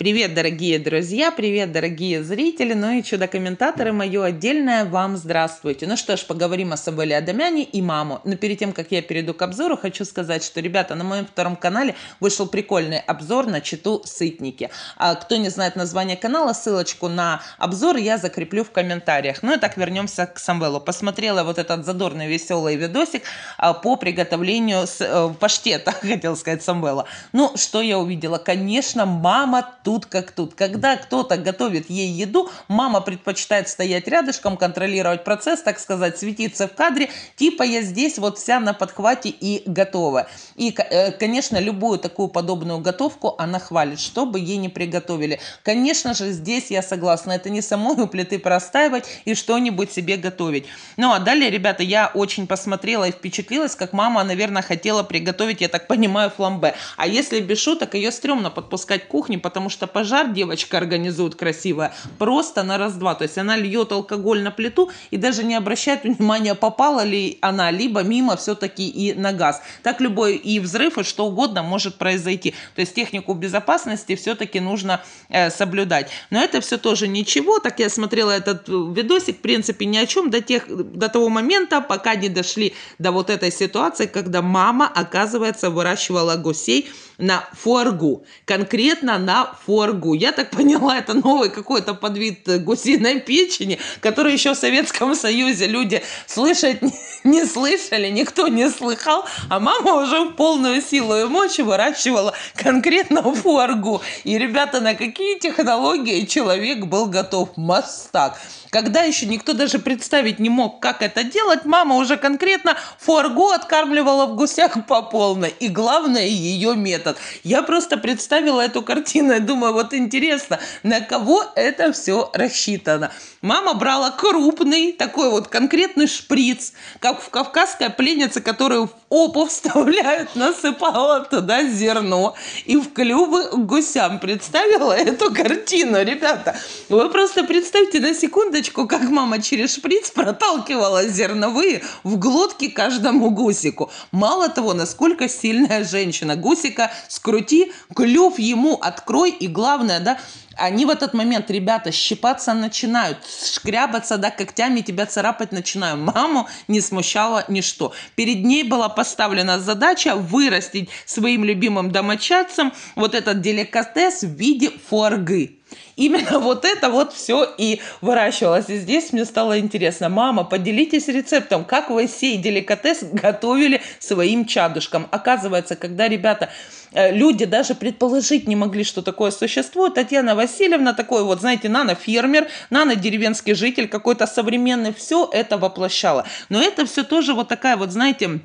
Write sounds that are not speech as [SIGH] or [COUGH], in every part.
Привет, дорогие друзья, привет, дорогие зрители, ну и чудо-комментаторы, мое отдельное вам здравствуйте. Ну что ж, поговорим о Соболе Адамяне и маму. Но перед тем, как я перейду к обзору, хочу сказать, что, ребята, на моем втором канале вышел прикольный обзор на читу «Сытники». А кто не знает название канала, ссылочку на обзор я закреплю в комментариях. Ну и так вернемся к Самвелу. Посмотрела вот этот задорный, веселый видосик а, по приготовлению э, паштета, [LAUGHS] хотел сказать, Самвела. Ну, что я увидела? Конечно, мама тут тут как тут. Когда кто-то готовит ей еду, мама предпочитает стоять рядышком, контролировать процесс, так сказать, светиться в кадре, типа я здесь вот вся на подхвате и готова. И, э, конечно, любую такую подобную готовку она хвалит, чтобы ей не приготовили. Конечно же, здесь я согласна, это не самой у плиты простаивать и что-нибудь себе готовить. Ну а далее, ребята, я очень посмотрела и впечатлилась, как мама, наверное, хотела приготовить, я так понимаю, фламбе. А если без шуток, ее стрёмно подпускать к кухне, потому что что пожар девочка организует красивая просто на раз-два. То есть она льет алкоголь на плиту и даже не обращает внимания, попала ли она, либо мимо все-таки и на газ. Так любой и взрыв, и что угодно может произойти. То есть технику безопасности все-таки нужно э, соблюдать. Но это все тоже ничего. Так я смотрела этот э, видосик, в принципе, ни о чем до, тех, до того момента, пока не дошли до вот этой ситуации, когда мама, оказывается, выращивала гусей на фуаргу. Конкретно на фуаргу форгу. Я так поняла, это новый какой-то подвид э, гусиной печени, который еще в Советском Союзе люди слышать не, [LAUGHS] не слышали, никто не слыхал, а мама уже в полную силу и мощь выращивала конкретно форгу. И, ребята, на какие технологии человек был готов? Мастак. Когда еще никто даже представить не мог, как это делать, мама уже конкретно форгу откармливала в гусях по полной. И главное, ее метод. Я просто представила эту картину и думаю, вот интересно, на кого это все рассчитано. Мама брала крупный, такой вот конкретный шприц, как в «Кавказской пленнице», которую опу вставляют, насыпала туда зерно и в клювы гусям. Представила эту картину, ребята. Вы просто представьте на секундочку, как мама через шприц проталкивала зерновые в глотки каждому гусику. Мало того, насколько сильная женщина. Гусика скрути, клюв ему открой и главное, да, они в этот момент, ребята, щипаться начинают, шкрябаться, да, когтями тебя царапать начинают. Маму не смущало ничто. Перед ней была поставлена задача вырастить своим любимым домочадцам вот этот деликатес в виде фуаргы. Именно вот это вот все и выращивалось. И здесь мне стало интересно. Мама, поделитесь рецептом, как вы сей деликатес готовили своим чадушкам. Оказывается, когда ребята Э, люди даже предположить не могли, что такое существует. Татьяна Васильевна такой вот, знаете, нано-фермер, нано-деревенский житель, какой-то современный, все это воплощала. Но это все тоже вот такая вот, знаете,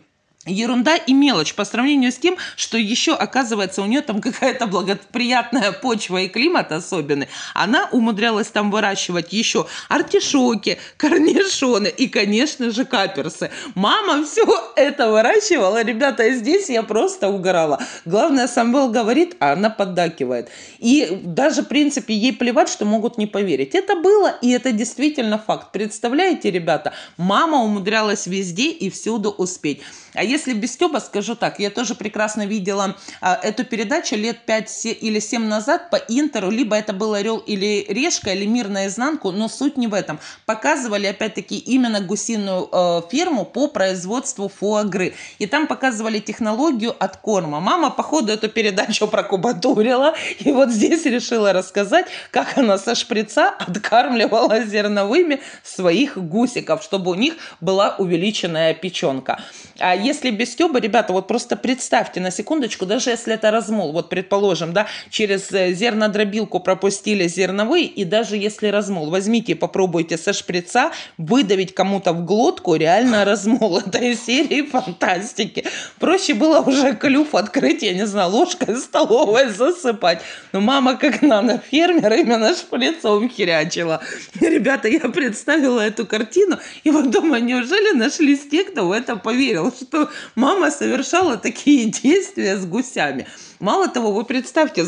ерунда и мелочь по сравнению с тем, что еще оказывается у нее там какая-то благоприятная почва и климат особенный. Она умудрялась там выращивать еще артишоки, корнишоны и, конечно же, каперсы. Мама все это выращивала, ребята, здесь я просто угорала. Главное, Самвел говорит, а она поддакивает. И даже, в принципе, ей плевать, что могут не поверить. Это было, и это действительно факт. Представляете, ребята, мама умудрялась везде и всюду успеть. А если без Стеба, скажу так, я тоже прекрасно видела а, эту передачу лет 5 или 7 назад по Интеру, либо это был «Орел» или «Решка», или «Мир наизнанку», но суть не в этом. Показывали, опять-таки, именно гусиную э, ферму по производству фуагры. И там показывали технологию от корма. Мама, походу, эту передачу [LAUGHS] прокубатурила, и вот здесь решила рассказать, как она со шприца откармливала зерновыми своих гусиков, чтобы у них была увеличенная печенка. А если без стеба, ребята, вот просто представьте на секундочку, даже если это размол, вот предположим, да, через э, зернодробилку пропустили зерновые, и даже если размол, возьмите и попробуйте со шприца выдавить кому-то в глотку реально размол [LAUGHS] этой серии фантастики. Проще было уже клюв открыть, я не знаю, ложкой столовой засыпать. Но мама как надо, фермер именно шприцом херячила. И, ребята, я представила эту картину, и вот думаю, неужели нашлись те, кто в это поверил, что что мама совершала такие [LAUGHS] действия с гусями. Мало того, вы представьте,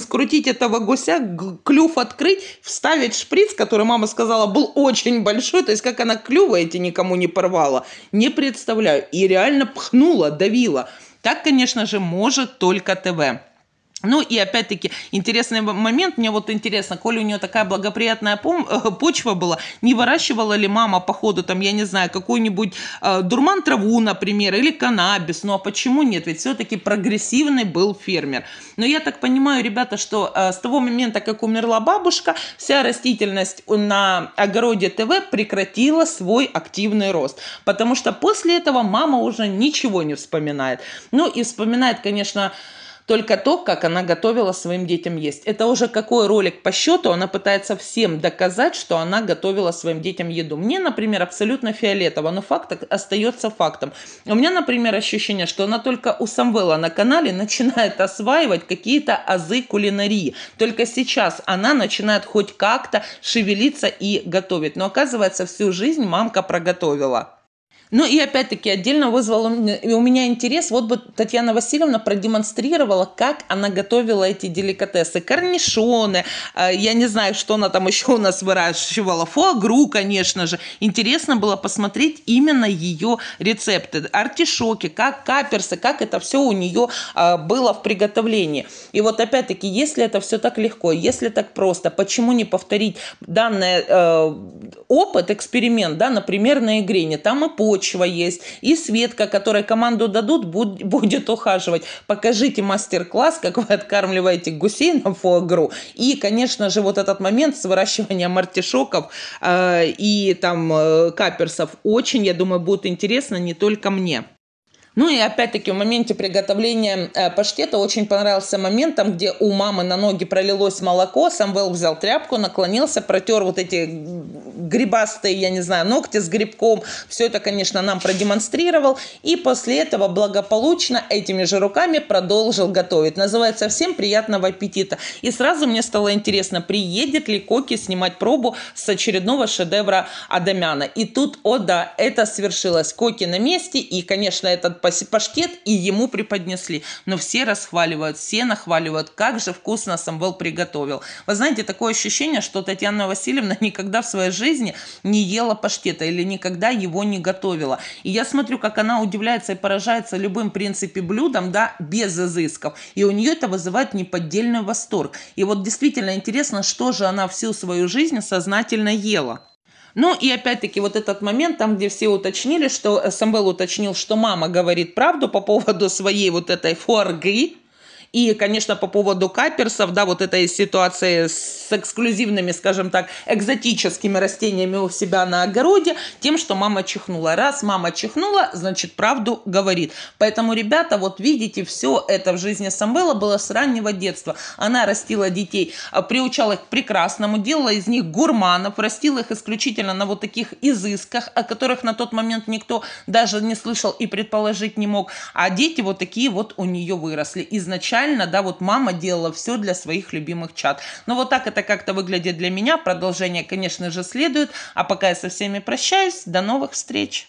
скрутить этого гуся, клюв открыть, вставить шприц, который мама сказала был очень большой, то есть как она клювы эти никому не порвала, не представляю. И реально пхнула, давила. Так, конечно же, может только ТВ. Ну и опять-таки интересный момент, мне вот интересно, коли у нее такая благоприятная э, почва была, не выращивала ли мама по ходу там, я не знаю, какой-нибудь э, дурман траву, например, или каннабис, ну а почему нет, ведь все-таки прогрессивный был фермер. Но я так понимаю, ребята, что э, с того момента, как умерла бабушка, вся растительность на огороде ТВ прекратила свой активный рост, потому что после этого мама уже ничего не вспоминает. Ну и вспоминает, конечно, только то, как она готовила своим детям есть. Это уже какой ролик по счету, она пытается всем доказать, что она готовила своим детям еду. Мне, например, абсолютно фиолетово, но факт остается фактом. У меня, например, ощущение, что она только у Самвела на канале начинает осваивать какие-то азы кулинарии. Только сейчас она начинает хоть как-то шевелиться и готовить. Но оказывается, всю жизнь мамка проготовила. Ну и опять-таки отдельно вызвал у меня интерес, вот бы Татьяна Васильевна продемонстрировала, как она готовила эти деликатесы. Корнишоны, э, я не знаю, что она там еще [LAUGHS] у нас выращивала, фуагру, конечно же. Интересно было посмотреть именно ее рецепты. Артишоки, как каперсы, как это все у нее э, было в приготовлении. И вот опять-таки, если это все так легко, если так просто, почему не повторить данный э, опыт, эксперимент, да, например, на игрине, там и по почва есть, и Светка, которой команду дадут, [LAUGHS] будет ухаживать. Покажите мастер-класс, как вы откармливаете гусей на фуагру. И, конечно же, вот этот момент с выращиванием мартишоков э, и там э, каперсов очень, я думаю, будет интересно не только мне. Ну и опять-таки в моменте приготовления э, паштета очень понравился момент, там, где у мамы на ноги пролилось молоко, Самвел взял тряпку, наклонился, протер вот эти грибастые, я не знаю, ногти с грибком. Все это, конечно, нам продемонстрировал. И после этого благополучно этими же руками продолжил готовить. Называется «Всем приятного аппетита». И сразу мне стало интересно, приедет ли Коки снимать пробу с очередного шедевра Адамяна. И тут, о да, это свершилось. Коки на месте, и, конечно, этот паштет, и ему преподнесли. Но все расхваливают, все нахваливают, как же вкусно Самвел приготовил. Вы знаете, такое ощущение, что Татьяна Васильевна [LAUGHS] никогда в своей жизни не ела паштета или никогда его не готовила. И я смотрю, как она удивляется и поражается любым, в принципе, блюдом, да, без изысков. И у нее это вызывает неподдельный восторг. И вот действительно интересно, что же она всю свою жизнь сознательно ела. Ну и опять-таки вот этот момент, там, где все уточнили, что э, Самвел уточнил, что мама говорит правду по поводу своей вот этой фуарги, и, конечно, по поводу каперсов, да, вот этой ситуации с эксклюзивными, скажем так, экзотическими растениями у себя на огороде, тем, что мама чихнула. Раз мама чихнула, значит, правду говорит. Поэтому, ребята, вот видите, все это в жизни Самвела было с раннего детства. Она растила детей, а, приучала их к прекрасному, делала из них гурманов, растила их исключительно на вот таких изысках, о которых на тот момент никто даже не слышал и предположить не мог. А дети вот такие вот у нее выросли изначально изначально, да, вот мама делала все для своих любимых чат. Но ну, вот так это как-то выглядит для меня. Продолжение, конечно же, следует. А пока я со всеми прощаюсь. До новых встреч!